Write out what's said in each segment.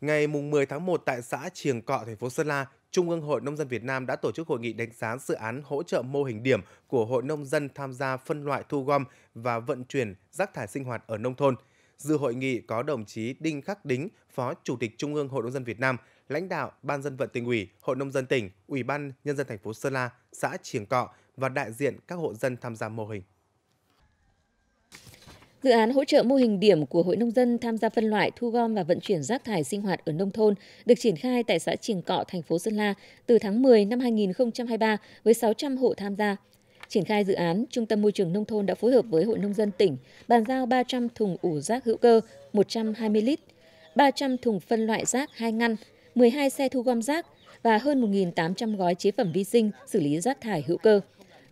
Ngày 10 tháng 1 tại xã Triềng Cọ, thành phố Sơn La, Trung ương Hội Nông dân Việt Nam đã tổ chức hội nghị đánh giá dự án hỗ trợ mô hình điểm của Hội Nông dân tham gia phân loại thu gom và vận chuyển rác thải sinh hoạt ở nông thôn. Dự hội nghị có đồng chí Đinh Khắc Đính, Phó Chủ tịch Trung ương Hội Nông dân Việt Nam, lãnh đạo Ban dân vận tỉnh ủy, Hội Nông dân tỉnh, Ủy ban Nhân dân thành phố Sơn La, xã Triềng Cọ và đại diện các hộ dân tham gia mô hình. Dự án hỗ trợ mô hình điểm của Hội Nông dân tham gia phân loại, thu gom và vận chuyển rác thải sinh hoạt ở nông thôn được triển khai tại xã Triềng Cọ, thành phố Sơn La từ tháng 10 năm 2023 với 600 hộ tham gia. Triển khai dự án, Trung tâm Môi trường Nông thôn đã phối hợp với Hội Nông dân tỉnh bàn giao 300 thùng ủ rác hữu cơ 120 lít, 300 thùng phân loại rác 2 ngăn, 12 xe thu gom rác và hơn 1.800 gói chế phẩm vi sinh xử lý rác thải hữu cơ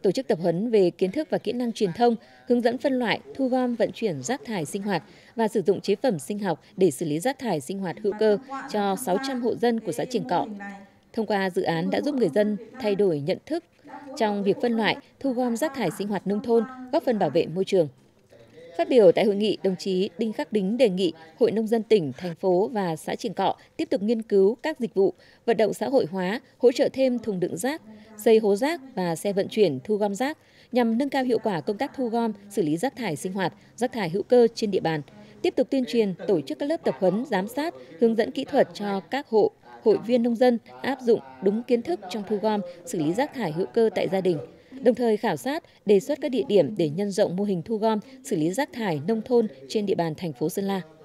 tổ chức tập huấn về kiến thức và kỹ năng truyền thông, hướng dẫn phân loại, thu gom vận chuyển rác thải sinh hoạt và sử dụng chế phẩm sinh học để xử lý rác thải sinh hoạt hữu cơ cho 600 hộ dân của xã Triển Cọ. Thông qua dự án đã giúp người dân thay đổi nhận thức trong việc phân loại, thu gom rác thải sinh hoạt nông thôn, góp phần bảo vệ môi trường. Phát biểu tại hội nghị, đồng chí Đinh Khắc Đính đề nghị Hội Nông dân tỉnh, thành phố và xã Triển Cọ tiếp tục nghiên cứu các dịch vụ, vận động xã hội hóa, hỗ trợ thêm thùng đựng rác, xây hố rác và xe vận chuyển thu gom rác nhằm nâng cao hiệu quả công tác thu gom, xử lý rác thải sinh hoạt, rác thải hữu cơ trên địa bàn. Tiếp tục tuyên truyền, tổ chức các lớp tập huấn, giám sát, hướng dẫn kỹ thuật cho các hộ, hội viên nông dân áp dụng đúng kiến thức trong thu gom, xử lý rác thải hữu cơ tại gia đình, đồng thời khảo sát, đề xuất các địa điểm để nhân rộng mô hình thu gom, xử lý rác thải nông thôn trên địa bàn thành phố Sơn La.